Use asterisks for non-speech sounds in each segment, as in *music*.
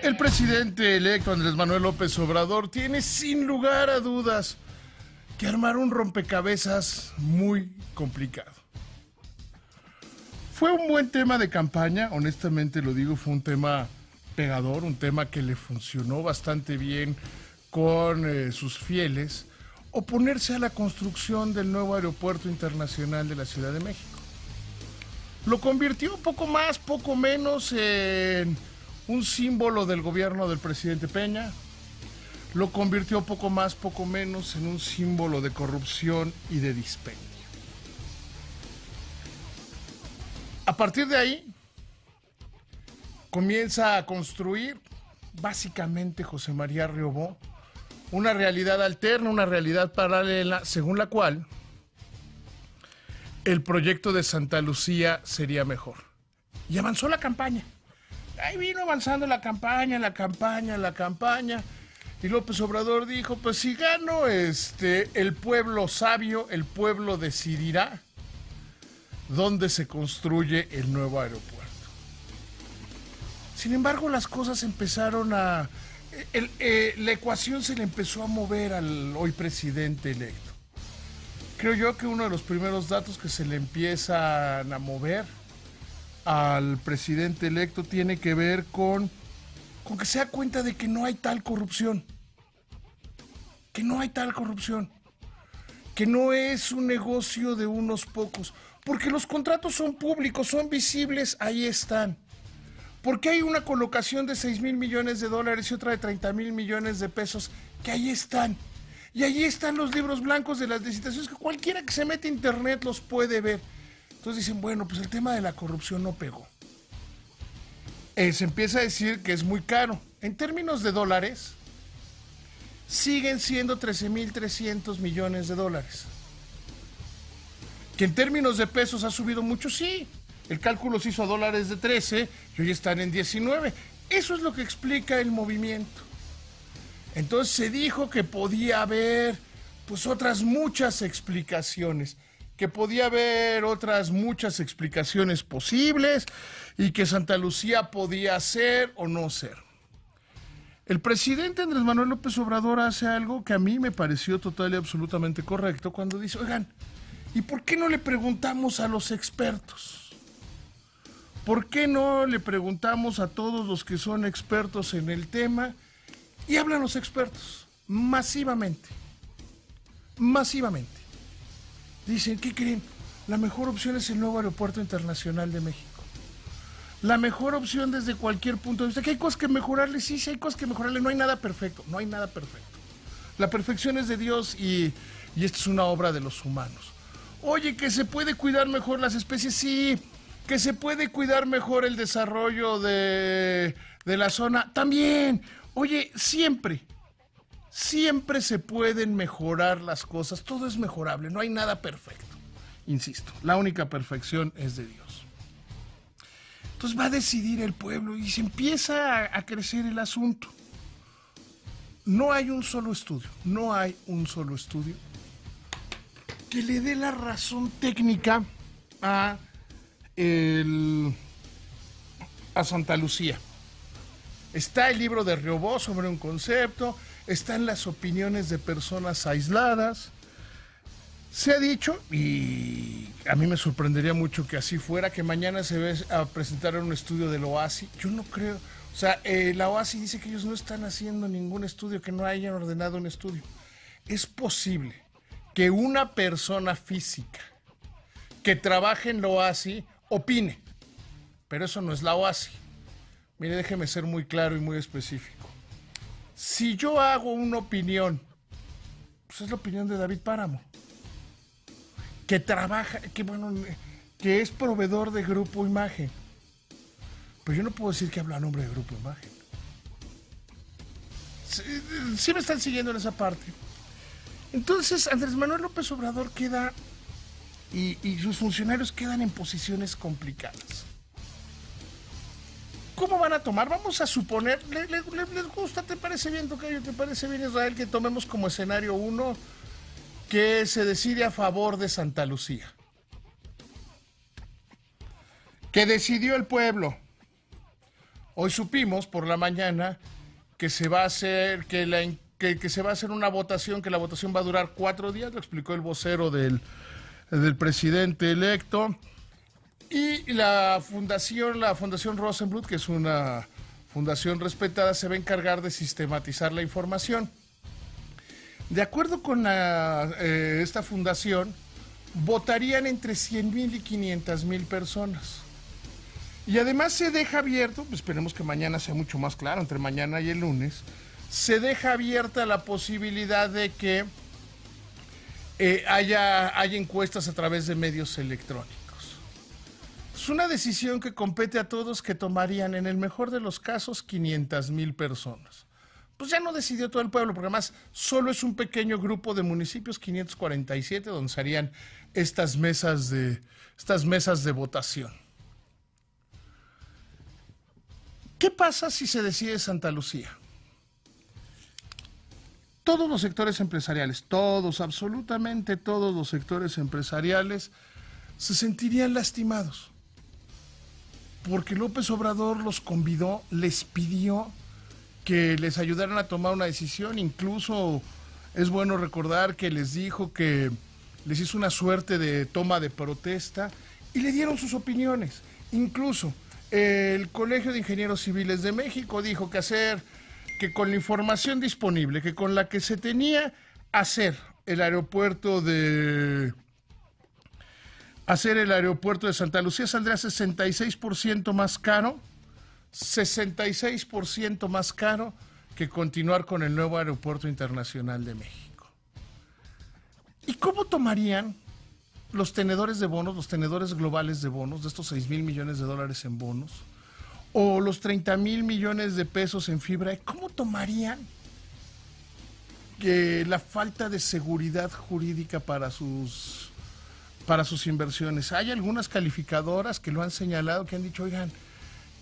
El presidente electo Andrés Manuel López Obrador tiene sin lugar a dudas que armar un rompecabezas muy complicado. Fue un buen tema de campaña, honestamente lo digo, fue un tema pegador, un tema que le funcionó bastante bien con eh, sus fieles, oponerse a la construcción del nuevo aeropuerto internacional de la Ciudad de México. Lo convirtió poco más, poco menos en un símbolo del gobierno del presidente Peña, lo convirtió poco más, poco menos en un símbolo de corrupción y de dispendio. A partir de ahí, comienza a construir básicamente José María Riobó una realidad alterna, una realidad paralela, según la cual el proyecto de Santa Lucía sería mejor. Y avanzó la campaña ahí vino avanzando la campaña, la campaña, la campaña. Y López Obrador dijo, pues si gano, este, el pueblo sabio, el pueblo decidirá dónde se construye el nuevo aeropuerto. Sin embargo, las cosas empezaron a... Eh, la ecuación se le empezó a mover al hoy presidente electo. Creo yo que uno de los primeros datos que se le empiezan a mover al presidente electo tiene que ver con, con que se da cuenta de que no hay tal corrupción. Que no hay tal corrupción. Que no es un negocio de unos pocos. Porque los contratos son públicos, son visibles, ahí están. Porque hay una colocación de 6 mil millones de dólares y otra de 30 mil millones de pesos? Que ahí están. Y ahí están los libros blancos de las licitaciones que cualquiera que se mete a internet los puede ver. Entonces dicen, bueno, pues el tema de la corrupción no pegó. Eh, se empieza a decir que es muy caro. En términos de dólares, siguen siendo 13.300 millones de dólares. Que en términos de pesos ha subido mucho, sí. El cálculo se hizo a dólares de 13 y hoy están en 19. Eso es lo que explica el movimiento. Entonces se dijo que podía haber pues otras muchas explicaciones que podía haber otras muchas explicaciones posibles y que Santa Lucía podía ser o no ser. El presidente Andrés Manuel López Obrador hace algo que a mí me pareció total y absolutamente correcto cuando dice, oigan, ¿y por qué no le preguntamos a los expertos? ¿Por qué no le preguntamos a todos los que son expertos en el tema? Y hablan los expertos, masivamente, masivamente dicen, ¿qué creen? La mejor opción es el nuevo aeropuerto internacional de México. La mejor opción desde cualquier punto de vista. Que hay cosas que mejorarle, sí, sí hay cosas que mejorarle. No hay nada perfecto, no hay nada perfecto. La perfección es de Dios y, y esta es una obra de los humanos. Oye, que se puede cuidar mejor las especies, sí. Que se puede cuidar mejor el desarrollo de, de la zona, también. Oye, siempre Siempre se pueden mejorar las cosas, todo es mejorable, no hay nada perfecto. Insisto, la única perfección es de Dios. Entonces va a decidir el pueblo y se empieza a, crecer el asunto. No hay un solo estudio, no hay un solo estudio que le dé la razón técnica a, a Santa Lucía. Está el libro de Riobó sobre un concepto, están las opiniones de personas aisladas. Se ha dicho, y a mí me sorprendería mucho que así fuera, que mañana se ve a presentar un estudio del OASI. Yo no creo, o sea, eh, la OASI dice que ellos no están haciendo ningún estudio, que no hayan ordenado un estudio. Es posible que una persona física que trabaje en la OASI opine, pero eso no es la OASI. Mire, déjeme ser muy claro y muy específico si yo hago una opinión, pues es la opinión de David Páramo, que trabaja, que bueno, que es proveedor de Grupo Imagen. Pues yo no puedo decir que habla a nombre de Grupo Imagen. Sí, me están siguiendo en esa parte. Entonces, Andrés Manuel López Obrador queda y sus funcionarios quedan en posiciones complicadas. ¿Cómo van a tomar? Vamos a suponer, les gusta? ¿Te parece bien, Tocayo? ¿Te parece bien, Israel, que tomemos como escenario uno que se decide a favor de Santa Lucía? Que decidió el pueblo. Hoy supimos por la mañana que se va a hacer, que que, se va a hacer una votación, que la votación va a durar cuatro días, lo explicó el vocero del, del presidente electo. Y la fundación, la Fundación Rosenblut, que es una fundación respetada, se va a encargar de sistematizar la información. De acuerdo con eh, esta fundación, votarían entre 100.000 y 500.000 personas. Y además se deja abierto, pues, esperemos que mañana sea mucho más claro, entre mañana y el lunes, se deja abierta la posibilidad de que eh, haya encuestas a través de medios electrónicos una decisión que compete a todos que tomarían en el mejor de los casos 500 mil personas. Pues ya no decidió todo el pueblo, porque además solo es un pequeño grupo de municipios, 547, donde se harían estas mesas de, estas mesas de votación. ¿Qué pasa si se decide Santa Lucía? Todos los sectores empresariales, todos, absolutamente todos los sectores empresariales, se sentirían lastimados porque López Obrador los convidó, les pidió que les ayudaran a tomar una decisión, incluso es bueno recordar que les dijo que les hizo una suerte de toma de protesta y le dieron sus opiniones. Incluso eh, el Colegio de Ingenieros Civiles de México dijo que hacer, que con la información disponible, que con la que se tenía, hacer el aeropuerto de hacer el aeropuerto de Santa Lucía saldría 66% más caro, 66% más caro que continuar con el nuevo aeropuerto internacional de México. ¿Y cómo tomarían los tenedores de bonos, los tenedores globales de bonos, de estos 6 mil millones de dólares en bonos, o los 30 mil millones de pesos en fibra? ¿Cómo tomarían eh, la falta de seguridad jurídica para sus para sus inversiones. Hay algunas calificadoras que lo han señalado, que han dicho, oigan,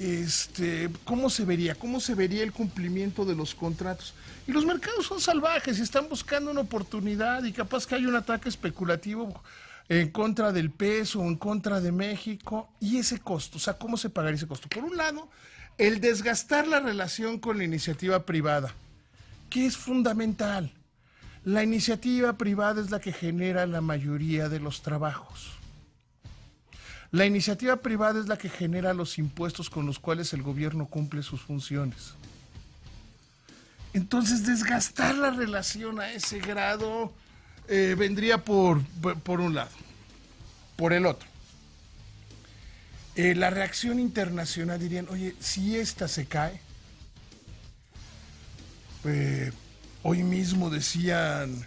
este, ¿cómo se vería? ¿Cómo se vería el cumplimiento de los contratos? Y los mercados son salvajes y están buscando una oportunidad y capaz que hay un ataque especulativo en contra del peso, en contra de México, y ese costo, o sea, ¿cómo se pagaría ese costo? Por un lado, el desgastar la relación con la iniciativa privada, que es fundamental. La iniciativa privada es la que genera la mayoría de los trabajos. La iniciativa privada es la que genera los impuestos con los cuales el gobierno cumple sus funciones. Entonces, desgastar la relación a ese grado eh, vendría por, un lado, por el otro. Eh, la reacción internacional dirían, oye, si esta se cae, pues Hoy mismo decían,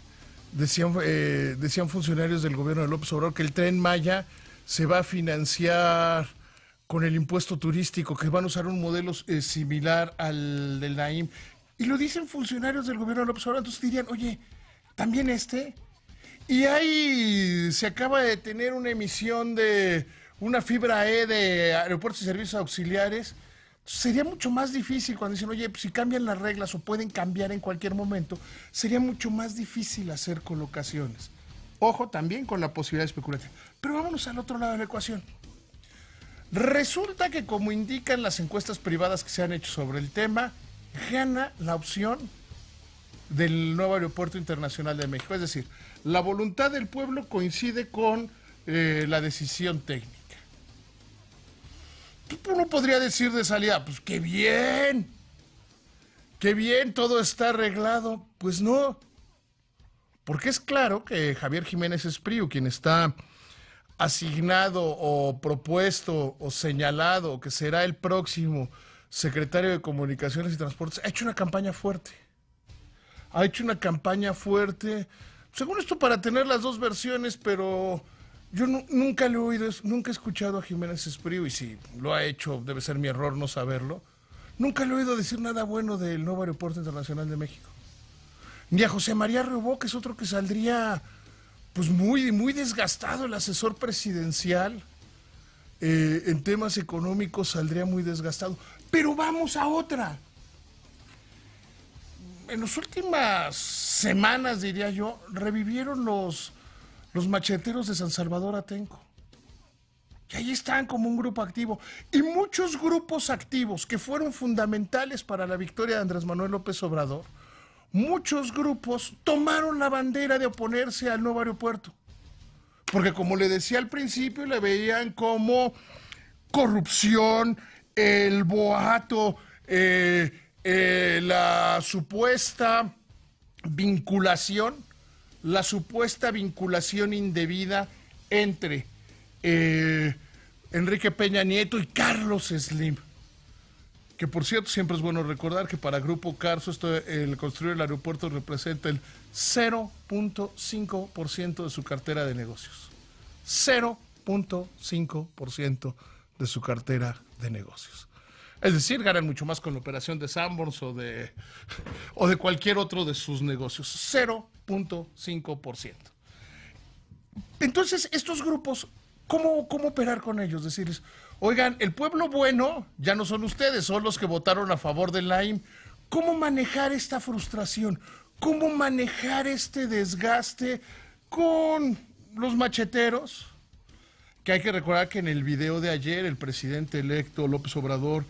decían, eh, decían funcionarios del gobierno de López Obrador que el tren Maya se va a financiar con el impuesto turístico, que van a usar un modelo eh, similar al del Naim. Y lo dicen funcionarios del gobierno de López Obrador, entonces dirían, oye, también este. Y ahí se acaba de tener una emisión de una fibra E de aeropuertos y servicios auxiliares sería mucho más difícil cuando dicen, oye, si cambian las reglas o pueden cambiar en cualquier momento, sería mucho más difícil hacer colocaciones. Ojo también con la posibilidad especulativa. Pero vámonos al otro lado de la ecuación. Resulta que como indican las encuestas privadas que se han hecho sobre el tema, gana la opción del nuevo aeropuerto internacional de México. Es decir, la voluntad del pueblo coincide con eh, la decisión técnica uno podría decir de salida, pues qué bien, qué bien, todo está arreglado. Pues no, porque es claro que Javier Jiménez Espriu, quien está asignado o propuesto o señalado que será el próximo secretario de Comunicaciones y Transportes, ha hecho una campaña fuerte. Ha hecho una campaña fuerte, según esto, para tener las dos versiones, pero yo nunca le he oído, nunca he escuchado a Jiménez Esprío, y si lo ha hecho debe ser mi error no saberlo. Nunca le he oído decir nada bueno del nuevo aeropuerto internacional de México. Ni a José María Rebó, que es otro que saldría pues muy, muy desgastado, el asesor presidencial eh, en temas económicos saldría muy desgastado. Pero vamos a otra. En las últimas semanas, diría yo, revivieron los los macheteros de San Salvador Atenco. Y ahí están como un grupo activo. Y muchos grupos activos que fueron fundamentales para la victoria de Andrés Manuel López Obrador, muchos grupos tomaron la bandera de oponerse al nuevo aeropuerto. Porque como le decía al principio, le veían como corrupción, el boato, eh, eh, la supuesta vinculación la supuesta vinculación indebida entre eh, Enrique Peña Nieto y Carlos Slim. Que por cierto, siempre es bueno recordar que para Grupo Carso el construir el aeropuerto representa el 0.5% de su cartera de negocios. 0.5% de su cartera de negocios. Es decir, ganan mucho más con la operación de Sanborns o de, *laughs* o de cualquier otro de sus negocios. 0.5%. Entonces, estos grupos, ¿cómo, ¿cómo operar con ellos? Decirles, oigan, el pueblo bueno ya no son ustedes, son los que votaron a favor de Lime. ¿Cómo manejar esta frustración? ¿Cómo manejar este desgaste con los macheteros? Que hay que recordar que en el video de ayer el presidente electo López Obrador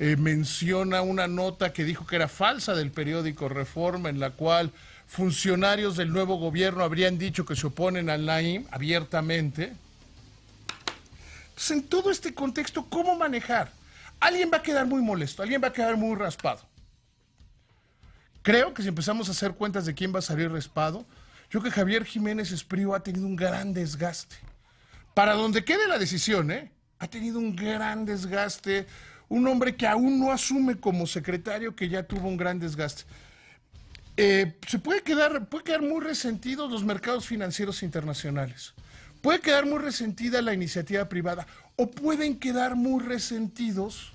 eh, menciona una nota que dijo que era falsa del periódico Reforma, en la cual funcionarios del nuevo gobierno habrían dicho que se oponen al Naim abiertamente. Entonces, en todo este contexto, ¿cómo manejar? Alguien va a quedar muy molesto, alguien va a quedar muy raspado. Creo que si empezamos a hacer cuentas de quién va a salir raspado, yo que Javier Jiménez Esprío ha tenido un gran desgaste. Para donde quede la decisión, ¿eh? ha tenido un gran desgaste, un hombre que aún no asume como secretario, que ya tuvo un gran desgaste. Eh, se puede quedar, puede quedar muy resentidos los mercados financieros internacionales. Puede quedar muy resentida la iniciativa privada o pueden quedar muy resentidos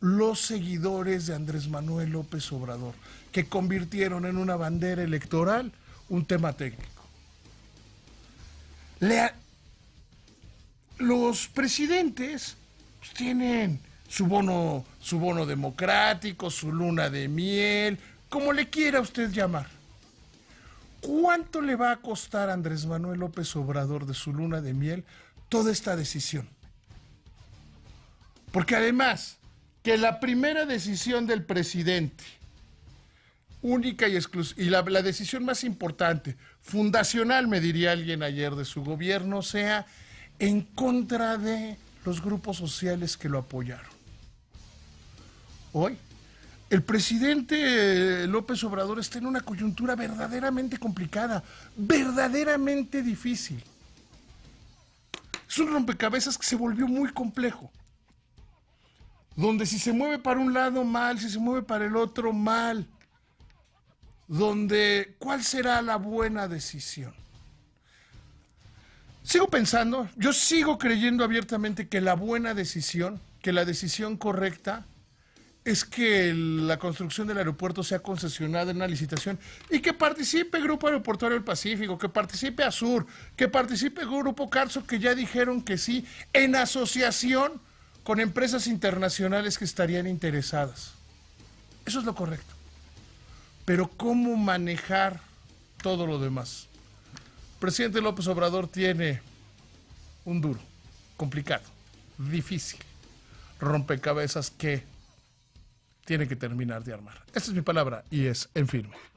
los seguidores de Andrés Manuel López Obrador, que convirtieron en una bandera electoral un tema técnico. Los presidentes tienen su bono, su bono democrático, su luna de miel, como le quiera usted llamar. ¿Cuánto le va a costar a Andrés Manuel López Obrador de su luna de miel toda esta decisión? Porque además, que la primera decisión del presidente, única y exclusiva, y la decisión más importante, fundacional, me diría alguien ayer, de su gobierno, sea en contra de los grupos sociales que lo apoyaron. Hoy, el presidente López Obrador está en una coyuntura verdaderamente complicada, verdaderamente difícil. Es un rompecabezas que se volvió muy complejo donde si se mueve para un lado mal, si se mueve para el otro mal, donde cuál será la buena decisión. Sigo pensando, yo sigo creyendo abiertamente que la buena decisión, que la decisión correcta es que la construcción del aeropuerto sea concesionada en una licitación y que participe Grupo Aeroportuario del Pacífico, que participe Azur, que participe Grupo Carso, que ya dijeron que sí, en asociación con empresas internacionales que estarían interesadas. Eso es lo correcto. Pero ¿cómo manejar todo lo demás? presidente López Obrador tiene un duro, complicado, difícil rompecabezas que tiene que terminar de armar. Esa es mi palabra y es en firme.